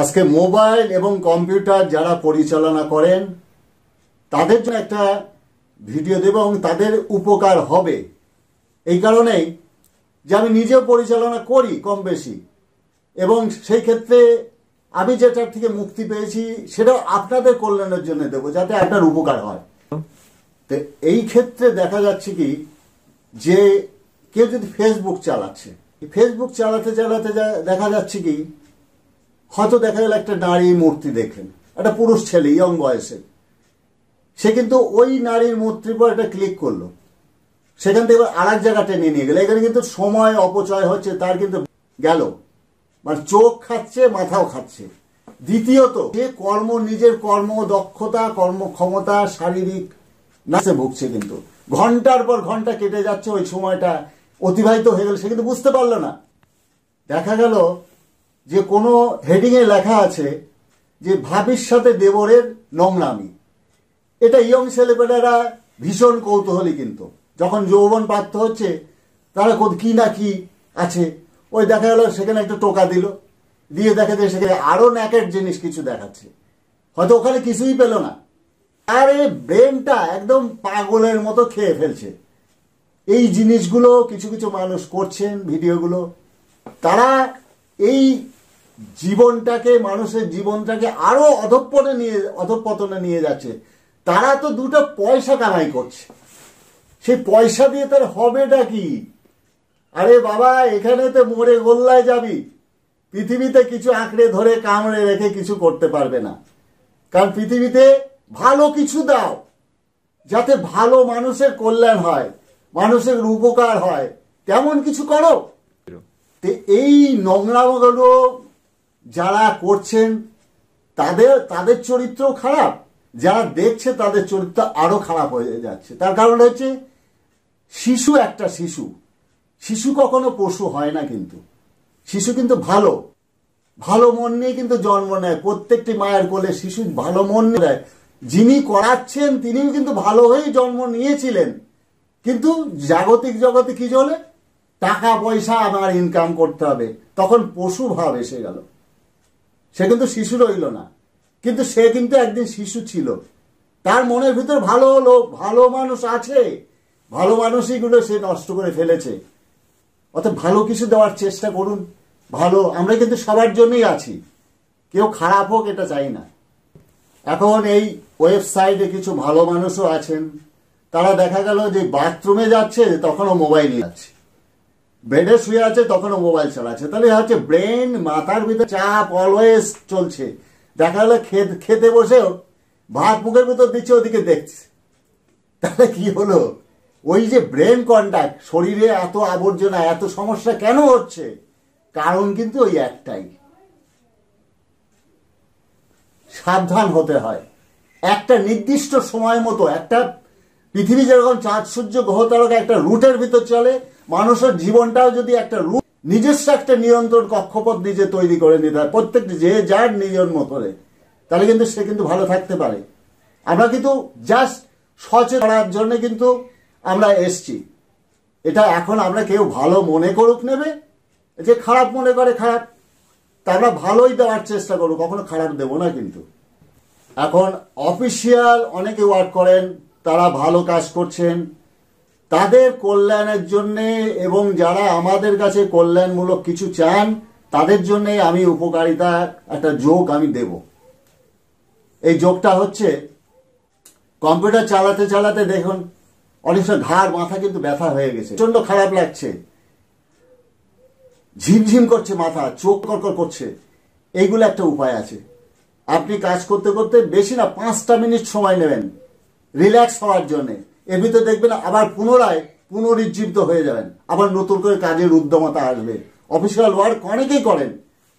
আজকে মোবাইল এবং কম্পিউটার যারা পরিচালনা করেন তাদের জন্য একটা ভিডিও দেব এবং তাদের উপকার হবে এই কারণেই যে আমি নিজেও পরিচালনা করি কম বেশি এবং সেই ক্ষেত্রে আমি যেটার থেকে মুক্তি পেয়েছি সেটাও আপনাদের কল্যাণের জন্য দেবো যাতে আপনার উপকার হয় তো এই ক্ষেত্রে দেখা যাচ্ছে কি যে কেউ যদি ফেসবুক চালাচ্ছে ফেসবুক চালাতে চালাতে দেখা যাচ্ছে কি হয়তো দেখা গেল একটা নারী মূর্তি দেখলেন একটা পুরুষ ছেলে ইয়ং বয়সে সে কিন্তু ওই নারীর মূর্তির পর একটা ক্লিক করলো সেখান থেকে আর এক জায়গা টেনে নিয়ে গেলো এখানে কিন্তু সময় অপচয় হচ্ছে তার কিন্তু গেল মানে চোখ খাচ্ছে মাথাও খাচ্ছে দ্বিতীয়ত সে কর্ম নিজের কর্ম দক্ষতা কর্মক্ষমতা শারীরিক নাচে ভুগছে কিন্তু ঘন্টার পর ঘন্টা কেটে যাচ্ছে ওই সময়টা অতিবাহিত হয়ে গেল সে কিন্তু বুঝতে পারলো না দেখা গেল যে কোনো হেডিংয়ে লেখা আছে যে ভাবির সাথে দেবরের নোংরামি এটা ইয়ং ছেলেপেলেরা ভীষণ কৌতূহলী কিন্তু যখন যৌবন প্রাপ্ত হচ্ছে তারা কোথ কী না কী আছে ওই দেখা গেল সেখানে একটা টোকা দিল দিয়ে দেখা যায় সেখানে আরও ন্যাকের জিনিস কিছু দেখাচ্ছে হয়তো ওখানে কিছুই পেল না আর এই ব্রেনটা একদম পাগলের মতো খেয়ে ফেলছে এই জিনিসগুলো কিছু কিছু মানুষ করছেন ভিডিওগুলো তারা এই জীবনটাকে মানুষের জীবনটাকে আরও অধঃপতনে নিয়ে অধঃপতনে নিয়ে যাচ্ছে তারা তো দুটো পয়সা কামাই করছে সেই পয়সা দিয়ে তার হবেটা কি আরে বাবা এখানে তো মরে গোল্লায় যাবি পৃথিবীতে কিছু আঁকড়ে ধরে কামড়ে রেখে কিছু করতে পারবে না কারণ পৃথিবীতে ভালো কিছু দাও যাতে ভালো মানুষের কল্যাণ হয় মানুষের উপকার হয় তেমন কিছু করো তো এই নোংরামগুলো যারা করছেন তাদের তাদের চরিত্র খারাপ যারা দেখছে তাদের চরিত্র আরও খারাপ হয়ে যাচ্ছে তার কারণ হচ্ছে শিশু একটা শিশু শিশু কখনো পশু হয় না কিন্তু শিশু কিন্তু ভালো ভালো মন নিয়ে কিন্তু জন্ম নেয় প্রত্যেকটি মায়ের কোলে শিশু ভালো মন নেয় যিনি করাচ্ছেন তিনিও কিন্তু ভালো হয়েই জন্ম নিয়েছিলেন কিন্তু জাগতিক জগতে কি চলে টাকা পয়সা আমার ইনকাম করতে হবে তখন পশু ভাব এসে গেল সে কিন্তু শিশু রইল না কিন্তু সে কিন্তু একদিন শিশু ছিল তার মনের ভিতর ভালো লোক ভালো মানুষ আছে ভালো মানুষইগুলো সে নষ্ট করে ফেলেছে অর্থাৎ ভালো কিছু দেওয়ার চেষ্টা করুন ভালো আমরা কিন্তু সবার জন্যই আছি কেউ খারাপ হোক এটা চাই না এখন এই ওয়েবসাইটে কিছু ভালো মানুষও আছেন তারা দেখা গেল যে বাথরুমে যাচ্ছে তখনও মোবাইল যাচ্ছে বেডে শুয়ে আছে তখনও মোবাইল চালাচ্ছে তাহলে হচ্ছে ব্রেন মাথার ভিতরে চাপ অলওয়েজ চলছে দেখা গেলো খেতে বসেও ভাত মুখের ভিতর দিচ্ছে ওদিকে দেখছে তাহলে কি হলো ওই যে ব্রেন কন্ট্যাক্ট শরীরে এত আবর্জনা এত সমস্যা কেন হচ্ছে কারণ কিন্তু ওই একটাই সাবধান হতে হয় একটা নির্দিষ্ট সময় মতো একটা পৃথিবী যেরকম চাঁদ সূর্য গ্রহ তারকা একটা রুটের ভিতর চলে মানুষের জীবনটাও যদি একটা রূপ নিজস্ব একটা নিয়ন্ত্রণ কক্ষপথ নিজে তৈরি করে নিতে হয় প্রত্যেকটি যে যার নিজের মতনে তাহলে কিন্তু সে কিন্তু ভালো থাকতে পারে আমরা কিন্তু জাস্ট সচেতন করার জন্য কিন্তু আমরা এসছি এটা এখন আমরা কেউ ভালো মনে করুক নেবে যে খারাপ মনে করে খারাপ তা আমরা ভালোই দেওয়ার চেষ্টা করুক কখনো খারাপ দেবো না কিন্তু এখন অফিসিয়াল অনেকে ওয়ার্ক করেন তারা ভালো কাজ করছেন তাদের কল্যাণের জন্যে এবং যারা আমাদের কাছে কল্যাণমূলক কিছু চান তাদের জন্যে আমি উপকারিতা একটা যোগ আমি দেব এই যোগটা হচ্ছে কম্পিউটার চালাতে চালাতে দেখুন অনেক সময় ঘাড় মাথা কিন্তু ব্যথা হয়ে গেছে প্রচণ্ড খারাপ লাগছে ঝিমঝিম করছে মাথা চোখ কড়কড় করছে এইগুলো একটা উপায় আছে আপনি কাজ করতে করতে বেশি না পাঁচটা মিনিট সময় নেবেন রিল্যাক্স হওয়ার জন্যে এর ভিতরে দেখবেন আবার পুনরায় পুনরুজ্জীবিত হয়ে যাবেন আবার নতুন করে কাজের উদ্যমতা আসবে অফিসিয়াল ওয়ার্ক অনেকেই করেন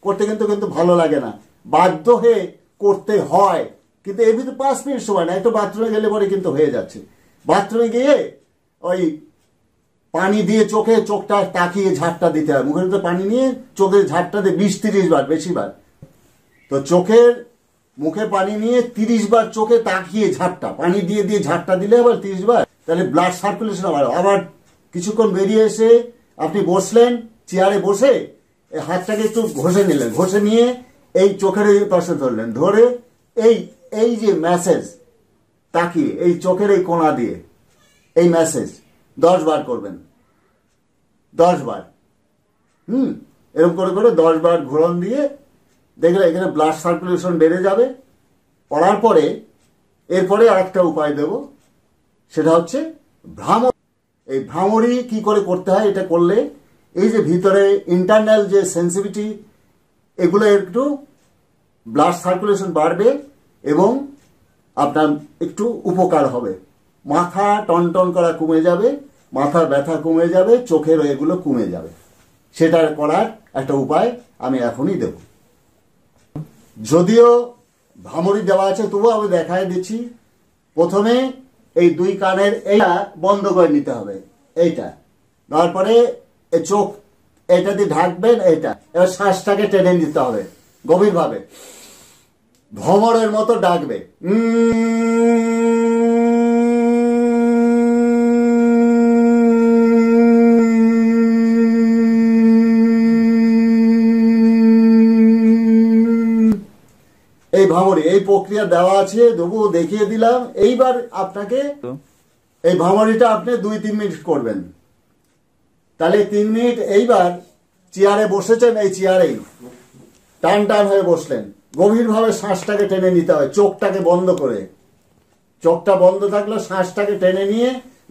করতে কিন্তু কিন্তু ভালো লাগে না বাধ্য হয়ে করতে হয় কিন্তু এর ভিতরে পাঁচ মিনিট সময় না একটু বাথরুমে গেলে পরে কিন্তু হয়ে যাচ্ছে বাথরুমে গিয়ে ওই পানি দিয়ে চোখে চোখটা তাকিয়ে ঝাড়টা দিতে হয় মুখের ভিতরে পানি নিয়ে চোখের ঝাড়টা দিয়ে বিশ তিরিশ বার বেশিবার তো চোখের মুখে পানি নিয়ে তিরিশ বার চোখে তাকিয়ে ঝাঁটটা পানি দিয়ে দিয়ে ঝাঁটটা দিলে আবার তিরিশ বার তাহলে ব্লাড সার্কুলেশন আবার আবার কিছুক্ষণ বেরিয়ে এসে আপনি বসলেন চেয়ারে বসে হাতটাকে একটু ঘষে নিলেন ঘষে নিয়ে এই চোখের এই পাশে ধরলেন ধরে এই এই যে মেসেজ তাকিয়ে এই চোখের এই কোনা দিয়ে এই মেসেজ দশ বার করবেন দশ বার হুম এরকম করে করে দশ বার ঘোরন দিয়ে দেখলে এখানে ব্লাড সার্কুলেশন বেড়ে যাবে পড়ার পরে এরপরে আরেকটা উপায় দেব সেটা হচ্ছে ভ্রামর এই ভ্রামরি কি করে করতে হয় এটা করলে এই যে ভিতরে ইন্টারনাল যে সেন্সিভিটি এগুলো একটু ব্লাড সার্কুলেশন বাড়বে এবং আপনার একটু উপকার হবে মাথা টনটন করা কমে যাবে মাথার ব্যথা কমে যাবে চোখের এগুলো কমে যাবে সেটা করার একটা উপায় আমি এখনই দেবো যদিও ভামরি দেওয়া আছে তবুও আমি দেখাই দিচ্ছি প্রথমে এই দুই কানের এইটা বন্ধ করে নিতে হবে এইটা তারপরে চোখ এটা দিয়ে ঢাকবেন এইটা এবার শ্বাসটাকে টেনে নিতে হবে গভীরভাবে ভ্রমরের মতো ডাকবে উম ভামরি এই প্রক্রিয়া দেওয়া আছে তবুও দেখিয়ে দিলাম এইবার আপনাকে এই ভাঙরিটা আপনি দুই তিন মিনিট করবেন তাহলে তিন মিনিট এইবার চেয়ারে বসেছেন এই চেয়ারেই টান টান হয়ে বসলেন গভীরভাবে শ্বাসটাকে টেনে নিতে হয় চোখটাকে বন্ধ করে চোখটা বন্ধ থাকলে শ্বাসটাকে টেনে নিয়ে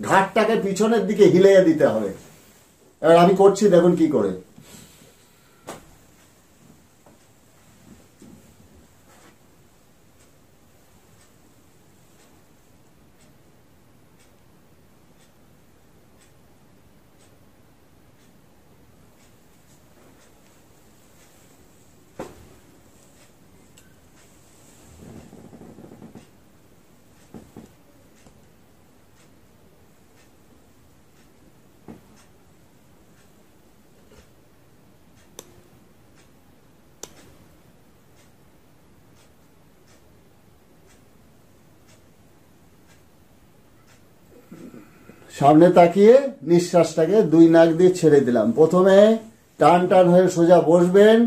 ঘাটটাকে পিছনের দিকে হিলিয়ে দিতে হবে এবার আমি করছি দেখুন কি করে সামনে তাকিয়ে নিঃশ্বাসটাকে দুই নাক দিয়ে ছেড়ে দিলাম প্রথমে টান টান হয়ে সোজা বসবেন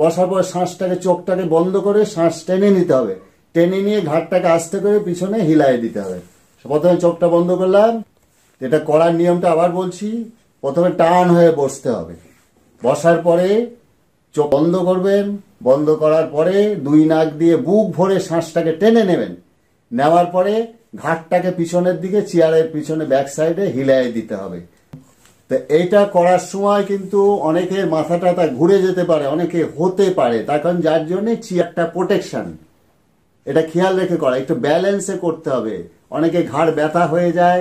বসার পর শ্বাসটাকে চোখটাকে বন্ধ করে শ্বাস টেনে নিতে হবে টেনে নিয়ে ঘাটটাকে আস্তে করে পিছনে হিলায় দিতে হবে প্রথমে চোখটা বন্ধ করলাম এটা করার নিয়মটা আবার বলছি প্রথমে টান হয়ে বসতে হবে বসার পরে চোখ বন্ধ করবেন বন্ধ করার পরে দুই নাক দিয়ে বুক ভরে শ্বাসটাকে টেনে নেবেন নেওয়ার পরে ঘাটটাকে পিছনের দিকে চেয়ারের পিছনে ব্যাক সাইডে হিলায় দিতে হবে তো এইটা করার সময় কিন্তু অনেকের মাথাটা তা ঘুরে যেতে পারে অনেকে হতে পারে তার কারণ যার জন্যে চেয়ারটা প্রোটেকশন এটা খেয়াল রেখে করা একটু ব্যালেন্সে করতে হবে অনেকে ঘাড় ব্যথা হয়ে যায়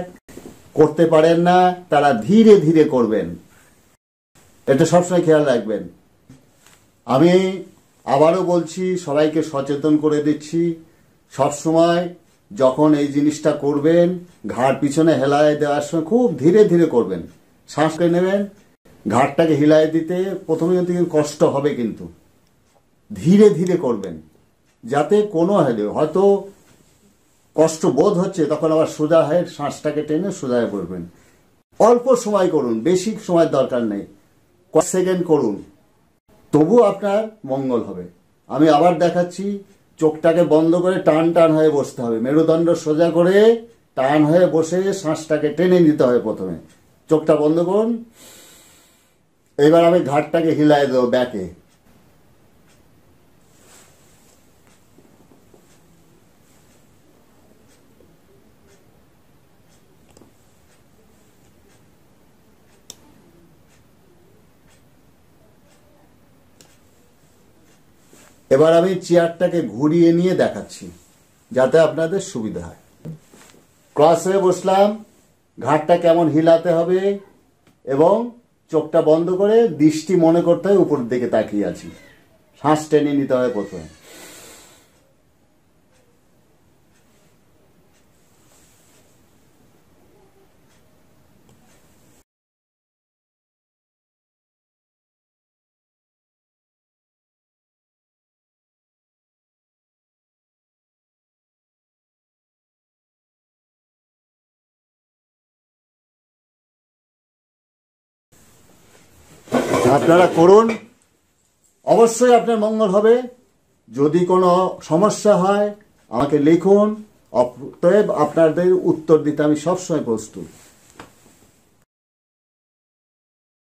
করতে পারেন না তারা ধীরে ধীরে করবেন এটা সবসময় খেয়াল রাখবেন আমি আবারও বলছি সবাইকে সচেতন করে দিচ্ছি সবসময় যখন এই জিনিসটা করবেন ঘাড় পিছনে হেলায় দেওয়ার সময় খুব ধীরে ধীরে করবেন শ্বাসকে নেবেন ঘাড়টাকে হিলায় দিতে প্রথমে কষ্ট হবে কিন্তু ধীরে ধীরে করবেন যাতে কোনো হেলে হয়তো কষ্ট বোধ হচ্ছে তখন আবার সোজা হয়ে শ্বাসটাকে টেনে সোজা হয়ে পড়বেন অল্প সময় করুন বেশি সময় দরকার নেই কয়েক সেকেন্ড করুন তবু আপনার মঙ্গল হবে আমি আবার দেখাচ্ছি চোখটাকে বন্ধ করে টান টান হয়ে বসতে হবে মেরুদণ্ড সোজা করে টান হয়ে বসে শ্বাসটাকে টেনে নিতে হবে প্রথমে চোখটা বন্ধ করুন এবার আমি ঘাটটাকে হিলায় দেবো ব্যাকে এবার আমি চেয়ারটাকে ঘুরিয়ে নিয়ে দেখাচ্ছি যাতে আপনাদের সুবিধা হয় ক্রস হয়ে বসলাম ঘাটটা কেমন হিলাতে হবে এবং চোখটা বন্ধ করে দৃষ্টি মনে করতে হয় উপরের দিকে তাকিয়ে আছি শ্বাস টেনে নিতে হয় প্রথমে আপনারা করুন অবশ্যই আপনার মঙ্গল হবে যদি কোনো সমস্যা হয় আমাকে লিখুন অতএব আপনাদের উত্তর দিতে আমি সবসময় প্রস্তুত